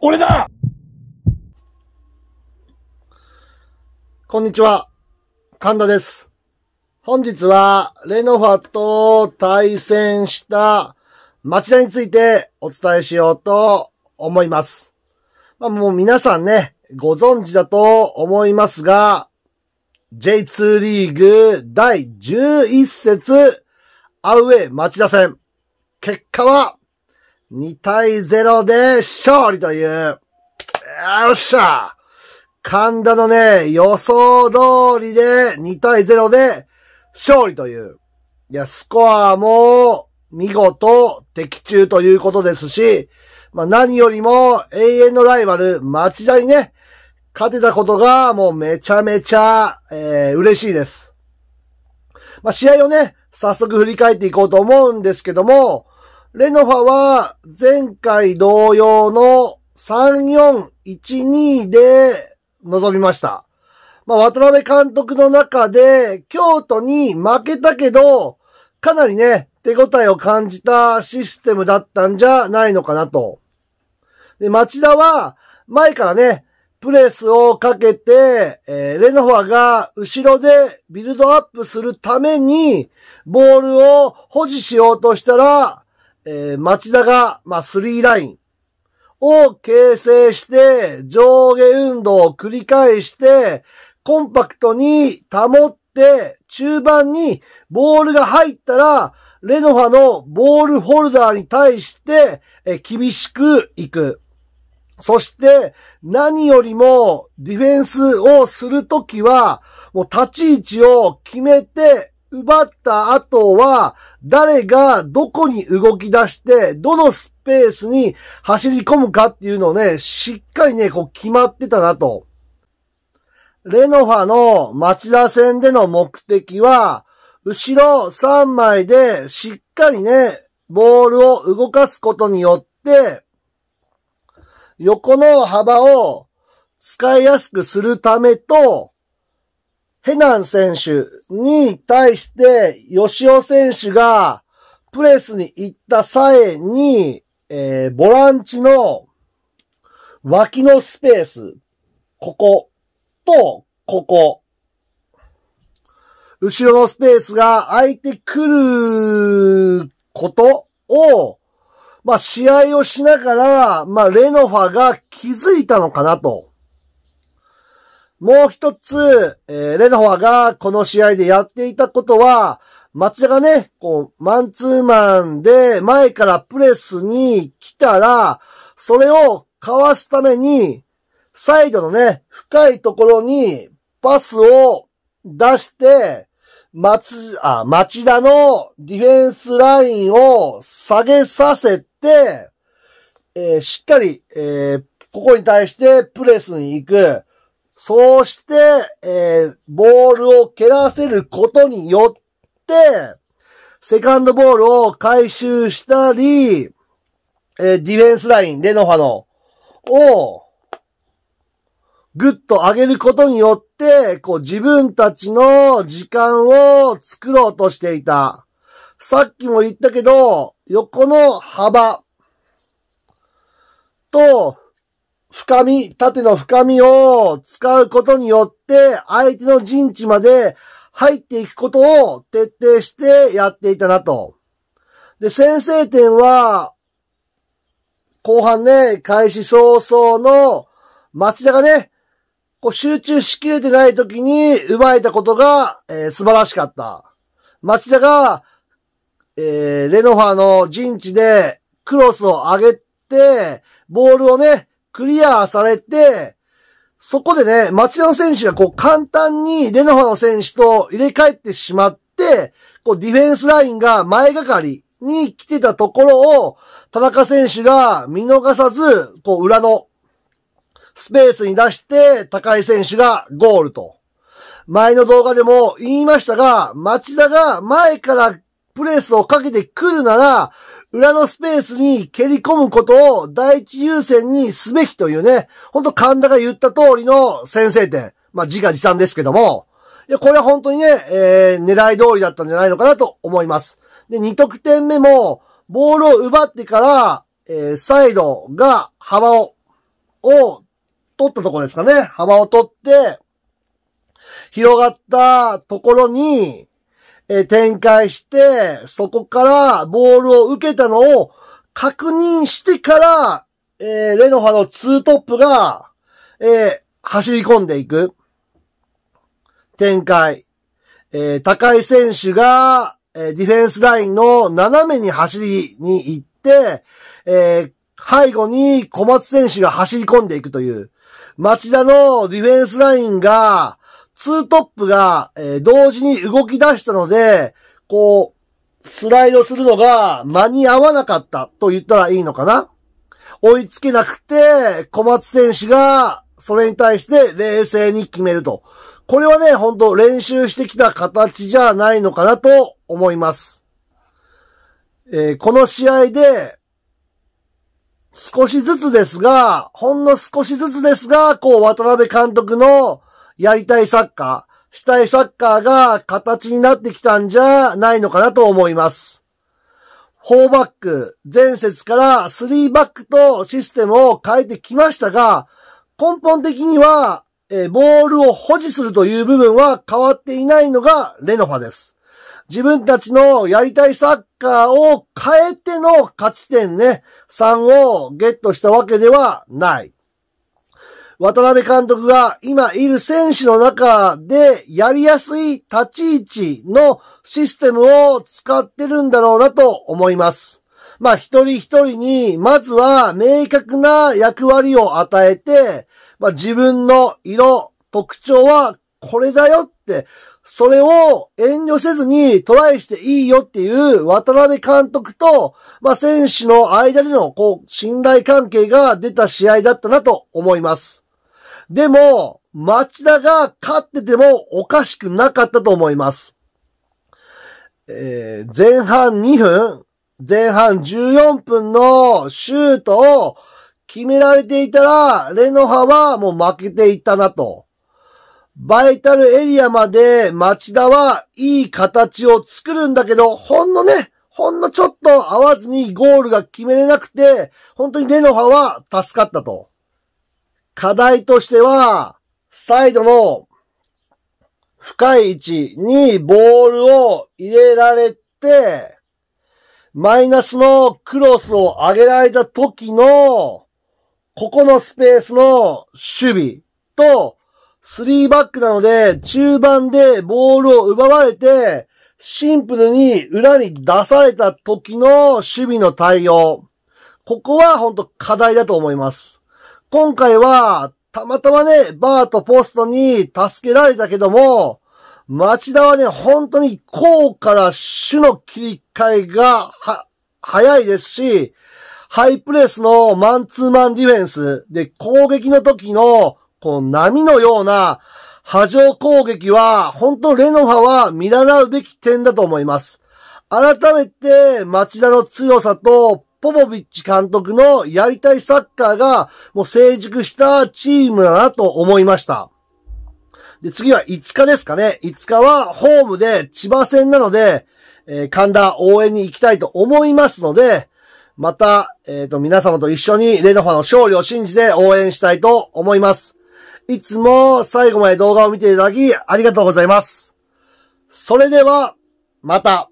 俺だこんにちは。神田です。本日は、レノファと対戦した町田についてお伝えしようと思います。まあもう皆さんね、ご存知だと思いますが、J2 リーグ第11節アウェイ町田戦。結果は、2対0で勝利という、よっしゃ神田のね、予想通りで2対0で勝利という。いや、スコアも見事的中ということですし、まあ何よりも永遠のライバル町田にね、勝てたことがもうめちゃめちゃ、えー、嬉しいです。まあ試合をね、早速振り返っていこうと思うんですけども、レノファは前回同様の3412で臨みました。まあ、渡辺監督の中で、京都に負けたけど、かなりね、手応えを感じたシステムだったんじゃないのかなと。で、町田は、前からね、プレスをかけて、えー、レノファが後ろでビルドアップするために、ボールを保持しようとしたら、えー、町田が、まあ、3ラインを形成して、上下運動を繰り返して、コンパクトに保って、中盤にボールが入ったら、レノファのボールホルダーに対して、え厳しくいく。そして、何よりもディフェンスをするときは、もう立ち位置を決めて、奪った後は、誰がどこに動き出して、どのスペースに走り込むかっていうのをね、しっかりね、こう決まってたなと。レノファの町田戦での目的は、後ろ3枚でしっかりね、ボールを動かすことによって、横の幅を使いやすくするためと、ヘナン選手に対して、吉尾選手がプレスに行った際に、えー、ボランチの脇のスペース、ここと、ここ。後ろのスペースが空いてくることを、まあ試合をしながら、まあレノファが気づいたのかなと。もう一つ、えー、レナファがこの試合でやっていたことは、町田がね、こう、マンツーマンで前からプレスに来たら、それをかわすために、サイドのね、深いところにパスを出して、松、あ、町田のディフェンスラインを下げさせて、えー、しっかり、えー、ここに対してプレスに行く。そうして、えー、ボールを蹴らせることによって、セカンドボールを回収したり、えー、ディフェンスライン、レノファの、を、ぐっと上げることによって、こう自分たちの時間を作ろうとしていた。さっきも言ったけど、横の幅と深み、縦の深みを使うことによって、相手の陣地まで入っていくことを徹底してやっていたなと。で、先制点は、後半ね、開始早々の町田がね、こう集中しきれてない時に奪えたことが、えー、素晴らしかった。町田が、えー、レノファの陣地でクロスを上げて、ボールをね、クリアされて、そこでね、町田の選手がこう簡単にレノファの選手と入れ替えてしまって、こうディフェンスラインが前がかりに来てたところを、田中選手が見逃さず、こう裏のスペースに出して、高井選手がゴールと。前の動画でも言いましたが、町田が前からプレスをかけてくるなら、裏のスペースに蹴り込むことを第一優先にすべきというね、ほんと神田が言った通りの先制点。まあ、自画自賛ですけども、いや、これは本当にね、えー、狙い通りだったんじゃないのかなと思います。で、2得点目も、ボールを奪ってから、えー、サイドが幅を、を取ったところですかね。幅を取って、広がったところに、え展開して、そこからボールを受けたのを確認してから、えー、レノファのツートップが、えー、走り込んでいく展開。えー、高い選手が、えディフェンスラインの斜めに走りに行って、え背後に小松選手が走り込んでいくという、町田のディフェンスラインが、ツートップが、えー、同時に動き出したので、こう、スライドするのが間に合わなかったと言ったらいいのかな追いつけなくて、小松選手が、それに対して冷静に決めると。これはね、ほんと練習してきた形じゃないのかなと思います。えー、この試合で、少しずつですが、ほんの少しずつですが、こう、渡辺監督のやりたいサッカー、したいサッカーが形になってきたんじゃないのかなと思います。4バック、前節から3バックとシステムを変えてきましたが、根本的には、えボールを保持するという部分は変わっていないのがレノファです。自分たちのやりたいサッカーを変えての勝ち点ね、3をゲットしたわけではない。渡辺監督が今いる選手の中でやりやすい立ち位置のシステムを使ってるんだろうなと思います。まあ一人一人に、まずは明確な役割を与えて、まあ自分の色、特徴はこれだよって、それを遠慮せずにトライしていいよっていう渡辺監督と、まあ、選手の間でのこう、信頼関係が出た試合だったなと思います。でも、町田が勝っててもおかしくなかったと思います。えー、前半2分、前半14分のシュートを決められていたら、レノハはもう負けていたなと。バイタルエリアまで町田はいい形を作るんだけど、ほんのね、ほんのちょっと合わずにゴールが決めれなくて、本当にレノハは助かったと。課題としては、サイドの深い位置にボールを入れられて、マイナスのクロスを上げられた時の、ここのスペースの守備と、3バックなので、中盤でボールを奪われて、シンプルに裏に出された時の守備の対応。ここは本当課題だと思います。今回は、たまたまね、バーとポストに助けられたけども、町田はね、本当にこうから種の切り替えが、は、早いですし、ハイプレスのマンツーマンディフェンスで攻撃の時の、こう波のような波状攻撃は、本当レノファは見習うべき点だと思います。改めて、町田の強さとポポビッチ監督のやりたいサッカーがもう成熟したチームだなと思いました。で、次は5日ですかね。5日はホームで千葉戦なので、えー、神田応援に行きたいと思いますので、また、えっ、ー、と、皆様と一緒にレノファの勝利を信じて応援したいと思います。いつも最後まで動画を見ていただきありがとうございます。それでは、また。